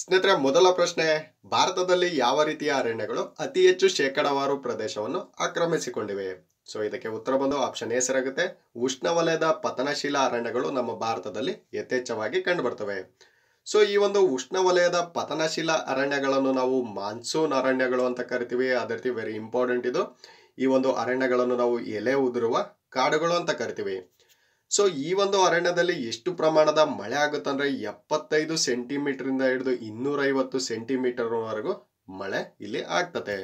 ಸ್ನೇಹಿತರೆ ಮೊದಲ ಪ್ರಶ್ನೆ ಭಾರತದಲ್ಲಿ ಯಾವ ರೀತಿಯ ಅರಣ್ಯಗಳು ಅತಿ ಹೆಚ್ಚು ಶೇಕಡಾವಾರು ಪ್ರದೇಶವನ್ನು ಆಕ್ರಮಿಸಿಕೊಂಡಿವೆ ಸೊ ಇದಕ್ಕೆ ಉತ್ತರ ಬಂದು ಆಪ್ಷನ್ ಎ ಸರಿಯಾಗುತ್ತೆ ಉಷ್ಣವಲಯದ ಪತನಶೀಲ ಅರಣ್ಯಗಳು ನಮ್ಮ ಭಾರತದಲ್ಲಿ ಯಥೇಚ್ಛವಾಗಿ ಬರ್ತವೆ ಸೊ ಈ ಒಂದು ಉಷ್ಣವಲಯದ ಪತನಶೀಲ ಅರಣ್ಯಗಳನ್ನು ನಾವು ಮಾನ್ಸೂನ್ ಅರಣ್ಯಗಳು ಅಂತ ಕರಿತೀವಿ ಅದೇ ರೀತಿ ವೆರಿ ಇಂಪಾರ್ಟೆಂಟ್ ಇದು ಈ ಒಂದು ಅರಣ್ಯಗಳನ್ನು ನಾವು ಎಲೆ ಉದುರುವ ಕಾಡುಗಳು ಅಂತ ಕರಿತೀವಿ ಸೊ ಈ ಒಂದು ಅರಣ್ಯದಲ್ಲಿ ಎಷ್ಟು ಪ್ರಮಾಣದ ಮಳೆ ಆಗುತ್ತೆ ಆಗುತ್ತಂದ್ರೆ ಎಪ್ಪತ್ತೈದು ಇಂದ ಹಿಡಿದು ಇನ್ನೂರೈವತ್ತು ಸೆಂಟಿಮೀಟರ್ವರೆಗೂ ಮಳೆ ಇಲ್ಲಿ ಆಗ್ತದೆ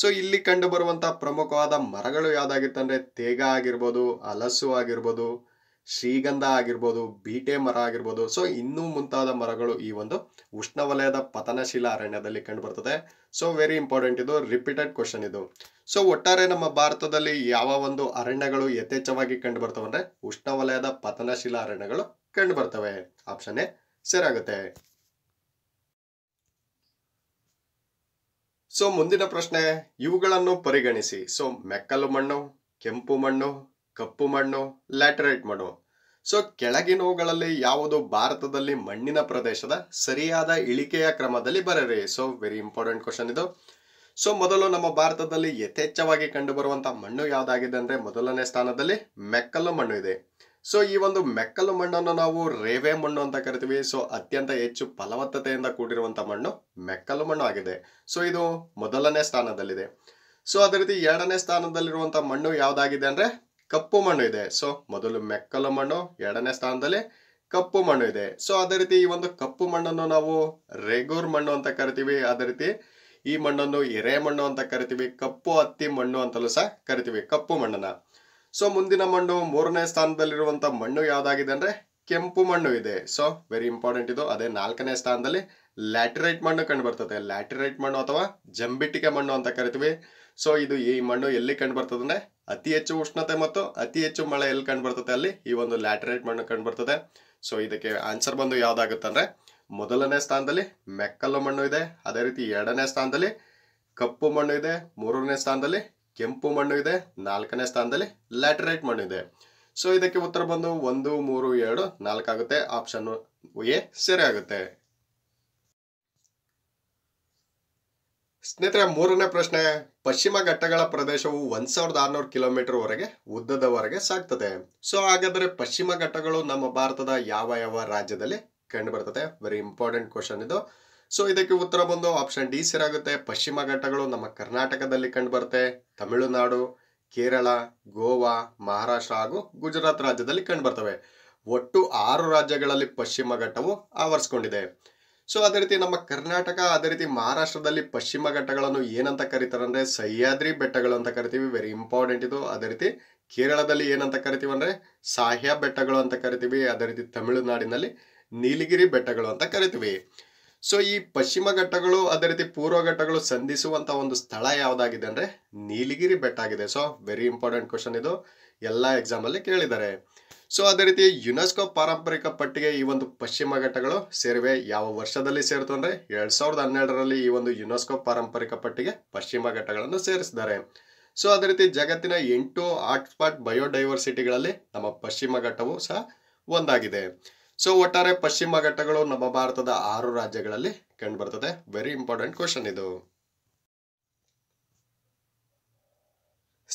ಸೊ ಇಲ್ಲಿ ಕಂಡು ಬರುವಂತಹ ಪ್ರಮುಖವಾದ ಮರಗಳು ಯಾವ್ದಾಗಿತ್ತಂದ್ರೆ ತೇಗ ಆಗಿರ್ಬೋದು ಹಲಸು ಆಗಿರ್ಬೋದು ಶ್ರೀಗಂಧ ಆಗಿರ್ಬೋದು ಬೀಟೆ ಮರ ಆಗಿರ್ಬೋದು ಸೊ ಇನ್ನೂ ಮುಂತಾದ ಮರಗಳು ಈ ಒಂದು ಉಷ್ಣವಲಯದ ಪತನಶೀಲ ಅರಣ್ಯದಲ್ಲಿ ಕಂಡುಬರ್ತದೆ ಸೊ ವೆರಿ ಇಂಪಾರ್ಟೆಂಟ್ ಇದು ರಿಪೀಟೆಡ್ ಕ್ವಶನ್ ಇದು ಸೊ ಒಟ್ಟಾರೆ ನಮ್ಮ ಭಾರತದಲ್ಲಿ ಯಾವ ಒಂದು ಅರಣ್ಯಗಳು ಯಥೇಚ್ಛವಾಗಿ ಕಂಡು ಬರ್ತವೆ ಅಂದ್ರೆ ಉಷ್ಣವಲಯದ ಪತನಶೀಲ ಅರಣ್ಯಗಳು ಕಂಡು ಬರ್ತವೆ ಆಪ್ಷನ್ ಎ ಸರಿಯಾಗುತ್ತೆ ಸೊ ಮುಂದಿನ ಪ್ರಶ್ನೆ ಇವುಗಳನ್ನು ಪರಿಗಣಿಸಿ ಸೊ ಮೆಕ್ಕಲು ಮಣ್ಣು ಕೆಂಪು ಮಣ್ಣು ಕಪ್ಪು ಮಣ್ಣು ಲ್ಯಾಟರೈಟ್ ಮಣ್ಣು ಸೊ ಕೆಳಗಿನವುಗಳಲ್ಲಿ ಯಾವುದು ಭಾರತದಲ್ಲಿ ಮಣ್ಣಿನ ಪ್ರದೇಶದ ಸರಿಯಾದ ಇಳಿಕೆಯ ಕ್ರಮದಲ್ಲಿ ಬರೆಯಿರಿ ಸೊ ವೆರಿ ಇಂಪಾರ್ಟೆಂಟ್ ಕ್ವಶನ್ ಇದು ಸೊ ಮೊದಲು ನಮ್ಮ ಭಾರತದಲ್ಲಿ ಯಥೇಚ್ಛವಾಗಿ ಕಂಡುಬರುವಂತಹ ಮಣ್ಣು ಯಾವ್ದಾಗಿದೆ ಅಂದ್ರೆ ಮೊದಲನೇ ಸ್ಥಾನದಲ್ಲಿ ಮೆಕ್ಕಲು ಮಣ್ಣು ಇದೆ ಸೊ ಈ ಒಂದು ಮೆಕ್ಕಲು ಮಣ್ಣನ್ನು ನಾವು ರೇವೆ ಮಣ್ಣು ಅಂತ ಕರಿತೀವಿ ಸೊ ಅತ್ಯಂತ ಹೆಚ್ಚು ಫಲವತ್ತತೆಯಿಂದ ಕೂಡಿರುವಂತಹ ಮಣ್ಣು ಮೆಕ್ಕಲು ಮಣ್ಣು ಆಗಿದೆ ಸೊ ಇದು ಮೊದಲನೇ ಸ್ಥಾನದಲ್ಲಿದೆ ಸೊ ಅದೇ ರೀತಿ ಎರಡನೇ ಸ್ಥಾನದಲ್ಲಿರುವಂತಹ ಮಣ್ಣು ಯಾವ್ದಾಗಿದೆ ಅಂದ್ರೆ ಕಪ್ಪು ಮಣ್ಣು ಇದೆ ಸೊ ಮೊದಲು ಮೆಕ್ಕಲು ಮಣ್ಣು ಎರಡನೇ ಸ್ಥಾನದಲ್ಲಿ ಕಪ್ಪು ಮಣ್ಣು ಇದೆ ಸೊ ಅದೇ ರೀತಿ ಈ ಒಂದು ಕಪ್ಪು ಮಣ್ಣನ್ನು ನಾವು ರೆಗೂರ್ ಮಣ್ಣು ಅಂತ ಕರಿತೀವಿ ಅದೇ ರೀತಿ ಈ ಮಣ್ಣನ್ನು ಎರೆ ಮಣ್ಣು ಅಂತ ಕರಿತೀವಿ ಕಪ್ಪು ಹತ್ತಿ ಮಣ್ಣು ಅಂತಲೂ ಸಹ ಕರಿತೀವಿ ಕಪ್ಪು ಮಣ್ಣನ್ನ ಸೊ ಮುಂದಿನ ಮಣ್ಣು ಮೂರನೇ ಸ್ಥಾನದಲ್ಲಿರುವಂತ ಮಣ್ಣು ಯಾವ್ದಾಗಿದೆ ಅಂದ್ರೆ ಕೆಂಪು ಮಣ್ಣು ಇದೆ ಸೊ ವೆರಿ ಇಂಪಾರ್ಟೆಂಟ್ ಇದು ಅದೇ ನಾಲ್ಕನೇ ಸ್ಥಾನದಲ್ಲಿ ಲ್ಯಾಟ್ರೈಟ್ ಮಣ್ಣು ಕಂಡು ಬರ್ತದೆ ಲ್ಯಾಟ್ರೈಟ್ ಮಣ್ಣು ಅಥವಾ ಜಂಬಿಟ್ಟಿಕೆ ಮಣ್ಣು ಅಂತ ಕರಿತೀವಿ ಸೊ ಇದು ಈ ಮಣ್ಣು ಎಲ್ಲಿ ಕಂಡು ಬರ್ತದೆ ಅಂದ್ರೆ ಅತಿ ಹೆಚ್ಚು ಉಷ್ಣತೆ ಮತ್ತು ಅತಿ ಹೆಚ್ಚು ಮಳೆ ಎಲ್ಲಿ ಕಂಡು ಬರ್ತದೆ ಅಲ್ಲಿ ಈ ಒಂದು ಲ್ಯಾಟರೈಟ್ ಮಣ್ಣು ಕಂಡು ಬರ್ತದೆ ಸೊ ಇದಕ್ಕೆ ಆನ್ಸರ್ ಬಂದು ಅಂದ್ರೆ ಮೊದಲನೇ ಸ್ಥಾನದಲ್ಲಿ ಮೆಕ್ಕಲು ಮಣ್ಣು ಇದೆ ಅದೇ ರೀತಿ ಎರಡನೇ ಸ್ಥಾನದಲ್ಲಿ ಕಪ್ಪು ಮಣ್ಣು ಇದೆ ಮೂರನೇ ಸ್ಥಾನದಲ್ಲಿ ಕೆಂಪು ಮಣ್ಣು ಇದೆ ನಾಲ್ಕನೇ ಸ್ಥಾನದಲ್ಲಿ ಲ್ಯಾಟರೈಟ್ ಮಣ್ಣು ಇದೆ ಸೊ ಇದಕ್ಕೆ ಉತ್ತರ ಬಂದು ಒಂದು ಮೂರು ಎರಡು ನಾಲ್ಕಾಗುತ್ತೆ ಆಪ್ಷನ್ ಎ ಸರಿ ಆಗುತ್ತೆ ಸ್ನೇಹಿತರೆ ಮೂರನೇ ಪ್ರಶ್ನೆ ಪಶ್ಚಿಮ ಘಟ್ಟಗಳ ಪ್ರದೇಶವು ಒಂದ್ ಸಾವಿರದ ಆರ್ನೂರು ಕಿಲೋಮೀಟರ್ ವರೆಗೆ ಉದ್ದದವರೆಗೆ ಸಾಕ್ತದೆ ಸೊ ಹಾಗಾದ್ರೆ ಪಶ್ಚಿಮ ಘಟ್ಟಗಳು ನಮ್ಮ ಭಾರತದ ಯಾವ ಯಾವ ರಾಜ್ಯದಲ್ಲಿ ಕಂಡು ಬರ್ತದೆ ವೆರಿ ಇಂಪಾರ್ಟೆಂಟ್ ಕ್ವಶನ್ ಇದು ಸೊ ಇದಕ್ಕೆ ಉತ್ತರ ಬಂದು ಆಪ್ಷನ್ ಡಿ ಸಿರಾಗುತ್ತೆ ಪಶ್ಚಿಮ ಘಟ್ಟಗಳು ನಮ್ಮ ಕರ್ನಾಟಕದಲ್ಲಿ ಕಂಡು ಬರುತ್ತೆ ತಮಿಳುನಾಡು ಕೇರಳ ಗೋವಾ ಮಹಾರಾಷ್ಟ್ರ ಹಾಗೂ ಗುಜರಾತ್ ರಾಜ್ಯದಲ್ಲಿ ಕಂಡು ಬರ್ತವೆ ಒಟ್ಟು ಆರು ರಾಜ್ಯಗಳಲ್ಲಿ ಪಶ್ಚಿಮ ಘಟ್ಟವು ಆವರಿಸ್ಕೊಂಡಿದೆ ಸೊ ಅದೇ ರೀತಿ ನಮ್ಮ ಕರ್ನಾಟಕ ಅದೇ ರೀತಿ ಮಹಾರಾಷ್ಟ್ರದಲ್ಲಿ ಪಶ್ಚಿಮ ಘಟ್ಟಗಳನ್ನು ಏನಂತ ಕರೀತಾರೆ ಅಂದರೆ ಸಹ್ಯಾದ್ರಿ ಬೆಟ್ಟಗಳು ಅಂತ ಕರಿತೀವಿ ವೆರಿ ಇಂಪಾರ್ಟೆಂಟ್ ಇದು ಅದೇ ರೀತಿ ಕೇರಳದಲ್ಲಿ ಏನಂತ ಕರಿತೀವಿ ಅಂದರೆ ಸಾಹ್ಯ ಬೆಟ್ಟಗಳು ಅಂತ ಕರಿತೀವಿ ಅದೇ ರೀತಿ ತಮಿಳುನಾಡಿನಲ್ಲಿ ನೀಲಗಿರಿ ಬೆಟ್ಟಗಳು ಅಂತ ಕರಿತೀವಿ ಸೊ ಈ ಪಶ್ಚಿಮ ಘಟ್ಟಗಳು ಅದೇ ರೀತಿ ಪೂರ್ವ ಘಟ್ಟಗಳು ಸಂಧಿಸುವಂತಹ ಒಂದು ಸ್ಥಳ ಯಾವುದಾಗಿದೆ ಅಂದರೆ ನೀಲಗಿರಿ ಬೆಟ್ಟ ಆಗಿದೆ ಸೊ ವೆರಿ ಇಂಪಾರ್ಟೆಂಟ್ ಕ್ವಶನ್ ಇದು ಎಲ್ಲ ಎಕ್ಸಾಮಲ್ಲಿ ಕೇಳಿದ್ದಾರೆ ಸೊ ಅದೇ ರೀತಿ ಯುನೆಸ್ಕೋ ಪಾರಂಪರಿಕ ಪಟ್ಟಿಗೆ ಈ ಒಂದು ಪಶ್ಚಿಮ ಘಟ್ಟಗಳು ಸೇರಿವೆ ಯಾವ ವರ್ಷದಲ್ಲಿ ಸೇರಿತು ಅಂದರೆ ಎರಡ್ ಸಾವಿರದ ಹನ್ನೆರಡರಲ್ಲಿ ಈ ಒಂದು ಯುನೆಸ್ಕೋ ಪಾರಂಪರಿಕ ಪಟ್ಟಿಗೆ ಪಶ್ಚಿಮ ಘಟ್ಟಗಳನ್ನು ಸೇರಿಸಿದ್ದಾರೆ ಸೊ ಅದೇ ರೀತಿ ಜಗತ್ತಿನ ಎಂಟು ಹಾಟ್ಸ್ಪಾಟ್ ಬಯೋಡೈವರ್ಸಿಟಿಗಳಲ್ಲಿ ನಮ್ಮ ಪಶ್ಚಿಮ ಘಟ್ಟವು ಸಹ ಒಂದಾಗಿದೆ ಸೊ ಒಟ್ಟಾರೆ ಪಶ್ಚಿಮ ಘಟ್ಟಗಳು ನಮ್ಮ ಭಾರತದ ಆರು ರಾಜ್ಯಗಳಲ್ಲಿ ಕಂಡುಬರ್ತದೆ ವೆರಿ ಇಂಪಾರ್ಟೆಂಟ್ ಕ್ವಶನ್ ಇದು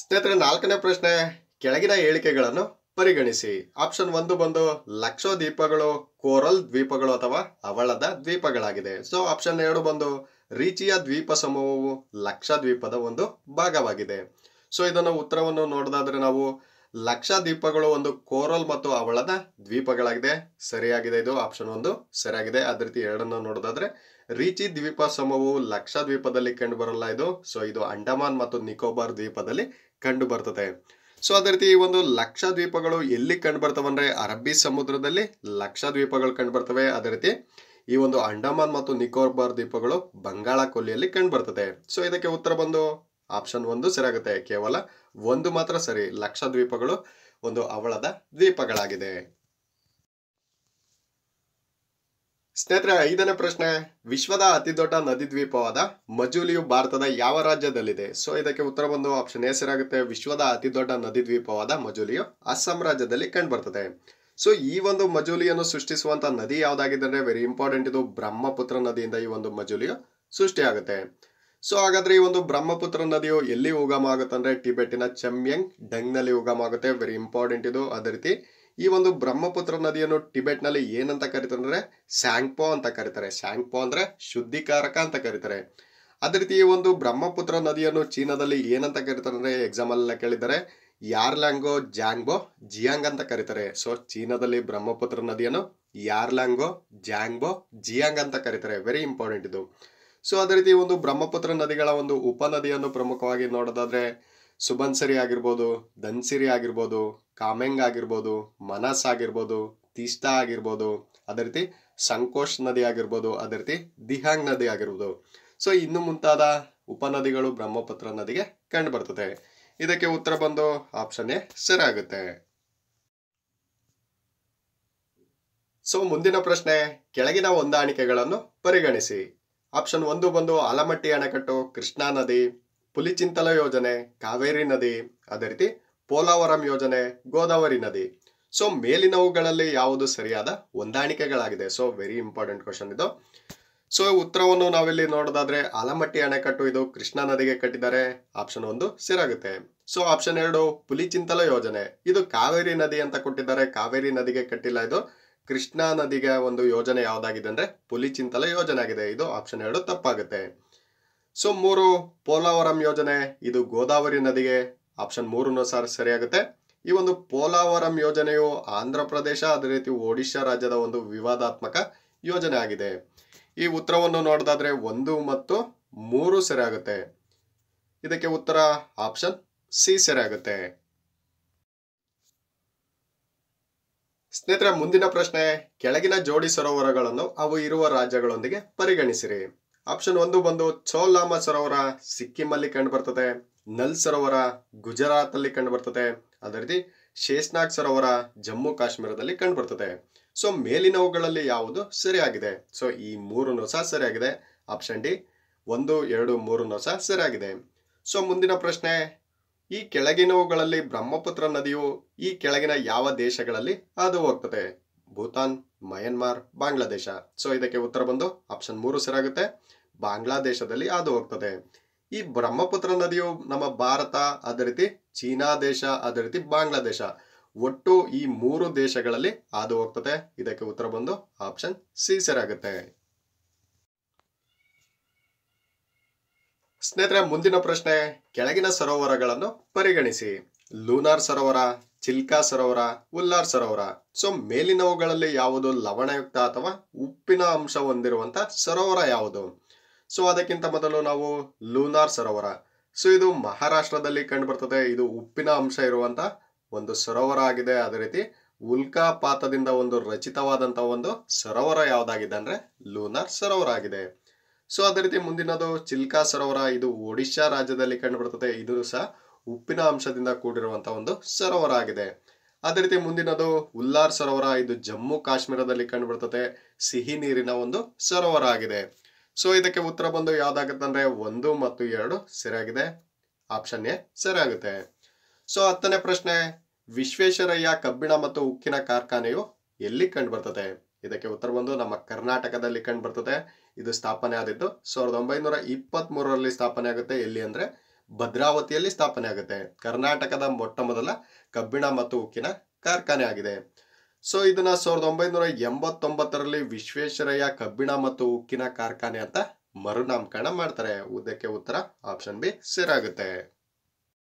ಸ್ನೇಹಿತರೆ ನಾಲ್ಕನೇ ಪ್ರಶ್ನೆ ಕೆಳಗಿನ ಹೇಳಿಕೆಗಳನ್ನು ಪರಿಗಣಿಸಿ ಆಪ್ಷನ್ ಒಂದು ಬಂದು ದ್ವೀಪಗಳು ಕೋರಲ್ ದ್ವೀಪಗಳು ಅಥವಾ ಅವಳದ ದ್ವೀಪಗಳಾಗಿದೆ ಸೊ ಆಪ್ಷನ್ ಎರಡು ಬಂದು ರೀಚಿಯ ದ್ವೀಪ ಸಮೂಹವು ದ್ವೀಪದ ಒಂದು ಭಾಗವಾಗಿದೆ ಸೊ ಇದನ್ನು ಉತ್ತರವನ್ನು ನೋಡೋದಾದ್ರೆ ನಾವು ಲಕ್ಷ ದ್ವೀಪಗಳು ಒಂದು ಕೋರಲ್ ಮತ್ತು ಅವಳದ ದ್ವೀಪಗಳಾಗಿದೆ ಸರಿಯಾಗಿದೆ ಇದು ಆಪ್ಷನ್ ಒಂದು ಸರಿಯಾಗಿದೆ ಅದೇ ರೀತಿ ಎರಡನ್ನು ನೋಡೋದಾದ್ರೆ ರೀಚಿ ದ್ವೀಪ ಸಮೂಹವು ಲಕ್ಷ ದ್ವೀಪದಲ್ಲಿ ಕಂಡು ಬರಲ್ಲ ಇದು ಸೊ ಇದು ಅಂಡಮಾನ್ ಮತ್ತು ನಿಕೋಬಾರ್ ದ್ವೀಪದಲ್ಲಿ ಕಂಡು ಬರ್ತದೆ ಸೊ ಅದೇ ರೀತಿ ಈ ಒಂದು ಲಕ್ಷ ದ್ವೀಪಗಳು ಎಲ್ಲಿ ಕಂಡು ಅಂದರೆ ಅರಬ್ಬಿ ಸಮುದ್ರದಲ್ಲಿ ಲಕ್ಷ ಕಂಡು ಕಂಡುಬರ್ತವೆ ಅದೇ ರೀತಿ ಈ ಒಂದು ಅಂಡಮಾನ್ ಮತ್ತು ನಿಕೋಬಾರ್ ದ್ವೀಪಗಳು ಬಂಗಾಳ ಕೊಲ್ಲಿಯಲ್ಲಿ ಬರ್ತದೆ ಸೊ ಇದಕ್ಕೆ ಉತ್ತರ ಬಂದು ಆಪ್ಷನ್ ಒಂದು ಸರಿಯಾಗುತ್ತೆ ಕೇವಲ ಒಂದು ಮಾತ್ರ ಸರಿ ಲಕ್ಷ ದ್ವೀಪಗಳು ಒಂದು ಅವಳದ ದ್ವೀಪಗಳಾಗಿದೆ ಸ್ನೇಹಿತರೆ ಐದನೇ ಪ್ರಶ್ನೆ ವಿಶ್ವದ ದೊಡ್ಡ ನದಿ ದ್ವೀಪವಾದ ಮಜೂಲಿಯು ಭಾರತದ ಯಾವ ರಾಜ್ಯದಲ್ಲಿದೆ ಸೊ ಇದಕ್ಕೆ ಉತ್ತರ ಬಂದು ಆಪ್ಷನ್ ಹೆಸರಾಗುತ್ತೆ ವಿಶ್ವದ ವಿಶ್ವದ ದೊಡ್ಡ ನದಿ ದ್ವೀಪವಾದ ಮಜೂಲಿಯು ಅಸ್ಸಾಂ ರಾಜ್ಯದಲ್ಲಿ ಕಂಡುಬರ್ತದೆ ಸೊ ಈ ಒಂದು ಮಜೂಲಿಯನ್ನು ಸೃಷ್ಟಿಸುವಂತ ನದಿ ಯಾವುದಾಗಿದೆ ಅಂದ್ರೆ ವೆರಿ ಇಂಪಾರ್ಟೆಂಟ್ ಇದು ಬ್ರಹ್ಮಪುತ್ರ ನದಿಯಿಂದ ಈ ಒಂದು ಮಜೂಲಿಯು ಸೃಷ್ಟಿಯಾಗುತ್ತೆ ಸೊ ಹಾಗಾದ್ರೆ ಈ ಒಂದು ಬ್ರಹ್ಮಪುತ್ರ ನದಿಯು ಎಲ್ಲಿ ಉಗಮ ಆಗುತ್ತೆ ಅಂದ್ರೆ ಟಿಬೆಟ್ನ ಚಮ್ಯಂಗ್ ಡಂಗ್ನಲ್ಲಿ ಉಗಮ ಆಗುತ್ತೆ ವೆರಿ ಇಂಪಾರ್ಟೆಂಟ್ ಇದು ಅದೇ ರೀತಿ ಈ ಒಂದು ಬ್ರಹ್ಮಪುತ್ರ ನದಿಯನ್ನು ಟಿಬೆಟ್ ನಲ್ಲಿ ಏನಂತ ಕರೀತಾರೆ ಅಂದ್ರೆ ಸ್ಯಾಂಗ್ಪೋ ಅಂತ ಕರೀತಾರೆ ಸ್ಯಾಂಗ್ಪೋ ಅಂದ್ರೆ ಶುದ್ಧಿಕಾರಕ ಅಂತ ಕರೀತಾರೆ ಅದೇ ರೀತಿ ಈ ಒಂದು ಬ್ರಹ್ಮಪುತ್ರ ನದಿಯನ್ನು ಚೀನಾದಲ್ಲಿ ಏನಂತ ಕರೀತಾರೆ ಅಂದರೆ ಎಕ್ಸಾಮಲ್ಲೆಲ್ಲ ಕೇಳಿದ್ದಾರೆ ಯಾರ್ಲ್ಯಾಂಗೋ ಜಾಂಗ್ಬೋ ಜಿಯಾಂಗ್ ಅಂತ ಕರೀತಾರೆ ಸೊ ಚೀನಾದಲ್ಲಿ ಬ್ರಹ್ಮಪುತ್ರ ನದಿಯನ್ನು ಯಾರ್ಲ್ಯಾಂಗೋ ಜಾಂಗ್ಬೋ ಜಿಯಾಂಗ್ ಅಂತ ಕರೀತಾರೆ ವೆರಿ ಇಂಪಾರ್ಟೆಂಟ್ ಇದು ಸೊ ಅದೇ ರೀತಿ ಒಂದು ಬ್ರಹ್ಮಪುತ್ರ ನದಿಗಳ ಒಂದು ಉಪನದಿಯನ್ನು ಪ್ರಮುಖವಾಗಿ ನೋಡೋದಾದ್ರೆ ಸುಬನ್ಸರಿ ಆಗಿರ್ಬೋದು ಧನ್ಸಿರಿ ಆಗಿರ್ಬೋದು ಕಾಮೆಂಗ್ ಆಗಿರ್ಬೋದು ಮನಸ್ ಆಗಿರ್ಬೋದು ತೀಸ್ತಾ ಆಗಿರ್ಬೋದು ಅದೇ ರೀತಿ ಸಂಕೋಶ್ ನದಿ ಆಗಿರ್ಬೋದು ಅದೇ ರೀತಿ ದಿಹಾಂಗ್ ನದಿ ಆಗಿರ್ಬೋದು ಸೊ ಇನ್ನು ಮುಂತಾದ ಉಪನದಿಗಳು ಬ್ರಹ್ಮಪುತ್ರ ನದಿಗೆ ಕಂಡು ಬರ್ತದೆ ಇದಕ್ಕೆ ಉತ್ತರ ಬಂದು ಆಪ್ಷನ್ ಎ ಸರಿ ಆಗುತ್ತೆ ಸೊ ಮುಂದಿನ ಪ್ರಶ್ನೆ ಕೆಳಗಿನ ಹೊಂದಾಣಿಕೆಗಳನ್ನು ಪರಿಗಣಿಸಿ ಆಪ್ಷನ್ ಒಂದು ಬಂದು ಆಲಮಟ್ಟಿ ಅಣೆಕಟ್ಟು ಕೃಷ್ಣಾ ನದಿ ಪುಲಿಚಿಂತಲ ಯೋಜನೆ ಕಾವೇರಿ ನದಿ ಅದೇ ರೀತಿ ಪೋಲಾವರಂ ಯೋಜನೆ ಗೋದಾವರಿ ನದಿ ಸೊ ಮೇಲಿನವುಗಳಲ್ಲಿ ಯಾವುದು ಸರಿಯಾದ ಹೊಂದಾಣಿಕೆಗಳಾಗಿದೆ ಸೊ ವೆರಿ ಇಂಪಾರ್ಟೆಂಟ್ ಕ್ವಶನ್ ಇದು ಸೊ ಉತ್ತರವನ್ನು ನಾವಿಲ್ಲಿ ನೋಡೋದಾದ್ರೆ ಆಲಮಟ್ಟಿ ಅಣೆಕಟ್ಟು ಇದು ಕೃಷ್ಣಾ ನದಿಗೆ ಕಟ್ಟಿದ್ದಾರೆ ಆಪ್ಷನ್ ಒಂದು ಸರಿಯಾಗುತ್ತೆ ಸೊ ಆಪ್ಷನ್ ಎರಡು ಪುಲಿಚಿಂತಲ ಯೋಜನೆ ಇದು ಕಾವೇರಿ ನದಿ ಅಂತ ಕೊಟ್ಟಿದ್ದಾರೆ ಕಾವೇರಿ ನದಿಗೆ ಕಟ್ಟಿಲ್ಲ ಇದು ಕೃಷ್ಣಾ ನದಿಗೆ ಒಂದು ಯೋಜನೆ ಯಾವುದಾಗಿದೆ ಅಂದ್ರೆ ಪುಲಿಚಿಂತಲ ಯೋಜನೆ ಆಗಿದೆ ಇದು ಆಪ್ಷನ್ ಎರಡು ತಪ್ಪಾಗುತ್ತೆ ಸೊ ಮೂರು ಪೋಲಾವರಂ ಯೋಜನೆ ಇದು ಗೋದಾವರಿ ನದಿಗೆ ಆಪ್ಷನ್ ಮೂರನ್ನು ಸರ್ ಸರಿಯಾಗುತ್ತೆ ಈ ಒಂದು ಪೋಲಾವರಂ ಯೋಜನೆಯು ಆಂಧ್ರ ಪ್ರದೇಶ ಅದೇ ರೀತಿ ಒಡಿಶಾ ರಾಜ್ಯದ ಒಂದು ವಿವಾದಾತ್ಮಕ ಯೋಜನೆ ಆಗಿದೆ ಈ ಉತ್ತರವನ್ನು ನೋಡೋದಾದ್ರೆ ಒಂದು ಮತ್ತು ಮೂರು ಸರಿಯಾಗುತ್ತೆ ಇದಕ್ಕೆ ಉತ್ತರ ಆಪ್ಷನ್ ಸಿ ಸರಿಯಾಗುತ್ತೆ ಸ್ನೇಹಿತರೆ ಮುಂದಿನ ಪ್ರಶ್ನೆ ಕೆಳಗಿನ ಜೋಡಿ ಸರೋವರಗಳನ್ನು ಅವು ಇರುವ ರಾಜ್ಯಗಳೊಂದಿಗೆ ಪರಿಗಣಿಸಿರಿ ಆಪ್ಷನ್ ಒಂದು ಬಂದು ಚೋಲಾಮ ಸರೋವರ ಸಿಕ್ಕಿಮಲ್ಲಿ ಕಂಡು ಬರ್ತದೆ ನಲ್ ಸರೋವರ ಗುಜರಾತ್ ಅಲ್ಲಿ ಕಂಡು ಬರ್ತದೆ ಅದೇ ರೀತಿ ಶೇಷ್ನಾಗ್ ಸರೋವರ ಜಮ್ಮು ಕಾಶ್ಮೀರದಲ್ಲಿ ಕಂಡು ಬರ್ತದೆ ಸೊ ಮೇಲಿನವುಗಳಲ್ಲಿ ಯಾವುದು ಸರಿಯಾಗಿದೆ ಸೊ ಈ ಮೂರು ಸಹ ಸರಿಯಾಗಿದೆ ಆಪ್ಷನ್ ಡಿ ಒಂದು ಎರಡು ಮೂರು ಸಹ ಸರಿಯಾಗಿದೆ ಸೊ ಮುಂದಿನ ಪ್ರಶ್ನೆ ಈ ಕೆಳಗಿನವುಗಳಲ್ಲಿ ಬ್ರಹ್ಮಪುತ್ರ ನದಿಯು ಈ ಕೆಳಗಿನ ಯಾವ ದೇಶಗಳಲ್ಲಿ ಹಾದು ಹೋಗ್ತದೆ ಭೂತಾನ್ ಮಯನ್ಮಾರ್ ಬಾಂಗ್ಲಾದೇಶ ಸೊ ಇದಕ್ಕೆ ಉತ್ತರ ಬಂದು ಆಪ್ಷನ್ ಮೂರು ಸರಿಯಾಗುತ್ತೆ ಬಾಂಗ್ಲಾದೇಶದಲ್ಲಿ ಹಾದು ಹೋಗ್ತದೆ ಈ ಬ್ರಹ್ಮಪುತ್ರ ನದಿಯು ನಮ್ಮ ಭಾರತ ಅದೇ ರೀತಿ ಚೀನಾ ದೇಶ ಅದೇ ರೀತಿ ಬಾಂಗ್ಲಾದೇಶ ಒಟ್ಟು ಈ ಮೂರು ದೇಶಗಳಲ್ಲಿ ಹಾದು ಹೋಗ್ತದೆ ಇದಕ್ಕೆ ಉತ್ತರ ಬಂದು ಆಪ್ಷನ್ ಸಿ ಸರಿಯಾಗುತ್ತೆ ಸ್ನೇಹಿತರೆ ಮುಂದಿನ ಪ್ರಶ್ನೆ ಕೆಳಗಿನ ಸರೋವರಗಳನ್ನು ಪರಿಗಣಿಸಿ ಲೂನಾರ್ ಸರೋವರ ಚಿಲ್ಕಾ ಸರೋವರ ಉಲ್ಲಾರ್ ಸರೋವರ ಸೊ ಮೇಲಿನವುಗಳಲ್ಲಿ ಯಾವುದು ಲವಣಯುಕ್ತ ಅಥವಾ ಉಪ್ಪಿನ ಅಂಶ ಹೊಂದಿರುವಂತಹ ಸರೋವರ ಯಾವುದು ಸೊ ಅದಕ್ಕಿಂತ ಮೊದಲು ನಾವು ಲೂನಾರ್ ಸರೋವರ ಸೊ ಇದು ಮಹಾರಾಷ್ಟ್ರದಲ್ಲಿ ಕಂಡು ಬರ್ತದೆ ಇದು ಉಪ್ಪಿನ ಅಂಶ ಇರುವಂತಹ ಒಂದು ಸರೋವರ ಆಗಿದೆ ಅದೇ ರೀತಿ ಉಲ್ಕಾ ಒಂದು ರಚಿತವಾದಂತಹ ಒಂದು ಸರೋವರ ಯಾವ್ದಾಗಿದೆ ಅಂದ್ರೆ ಲೂನಾರ್ ಸರೋವರ ಆಗಿದೆ ಸೊ ಅದೇ ರೀತಿ ಮುಂದಿನದು ಚಿಲ್ಕಾ ಸರೋವರ ಇದು ಒಡಿಶಾ ರಾಜ್ಯದಲ್ಲಿ ಕಂಡು ಬರ್ತದೆ ಇದು ಸಹ ಉಪ್ಪಿನ ಅಂಶದಿಂದ ಕೂಡಿರುವಂತಹ ಒಂದು ಸರೋವರ ಆಗಿದೆ ಅದೇ ರೀತಿ ಮುಂದಿನದು ಉಲ್ಲಾರ್ ಸರೋವರ ಇದು ಜಮ್ಮು ಕಾಶ್ಮೀರದಲ್ಲಿ ಕಂಡುಬರ್ತದೆ ಸಿಹಿ ನೀರಿನ ಒಂದು ಸರೋವರ ಆಗಿದೆ ಸೊ ಇದಕ್ಕೆ ಉತ್ತರ ಬಂದು ಯಾವ್ದಾಗುತ್ತೆ ಅಂದ್ರೆ ಒಂದು ಮತ್ತು ಎರಡು ಸರಿಯಾಗಿದೆ ಆಪ್ಷನ್ ಎ ಸರಿಯಾಗುತ್ತೆ ಸೊ ಹತ್ತನೇ ಪ್ರಶ್ನೆ ವಿಶ್ವೇಶ್ವರಯ್ಯ ಕಬ್ಬಿಣ ಮತ್ತು ಉಕ್ಕಿನ ಕಾರ್ಖಾನೆಯು ಎಲ್ಲಿ ಬರ್ತದೆ ಇದಕ್ಕೆ ಉತ್ತರ ಬಂದು ನಮ್ಮ ಕರ್ನಾಟಕದಲ್ಲಿ ಬರ್ತದೆ ಇದು ಸ್ಥಾಪನೆ ಆದಿದ್ದು ಸಾವಿರದ ಒಂಬೈನೂರ ಇಪ್ಪತ್ತ್ ಮೂರರಲ್ಲಿ ಸ್ಥಾಪನೆ ಆಗುತ್ತೆ ಎಲ್ಲಿ ಅಂದ್ರೆ ಭದ್ರಾವತಿಯಲ್ಲಿ ಸ್ಥಾಪನೆ ಆಗುತ್ತೆ ಕರ್ನಾಟಕದ ಮೊಟ್ಟ ಮೊದಲ ಕಬ್ಬಿಣ ಮತ್ತು ಉಕ್ಕಿನ ಕಾರ್ಖಾನೆ ಆಗಿದೆ ಸೊ ಇದನ್ನ ಸಾವಿರದ ಒಂಬೈನೂರ ಎಂಬತ್ತೊಂಬತ್ತರಲ್ಲಿ ವಿಶ್ವೇಶ್ವರಯ್ಯ ಕಬ್ಬಿಣ ಮತ್ತು ಉಕ್ಕಿನ ಕಾರ್ಖಾನೆ ಅಂತ ಮರುನಾಮಕರಣ ಮಾಡ್ತಾರೆ ಉದ್ದಕ್ಕೆ ಉತ್ತರ ಆಪ್ಷನ್ ಬಿ ಸೇರಾಗುತ್ತೆ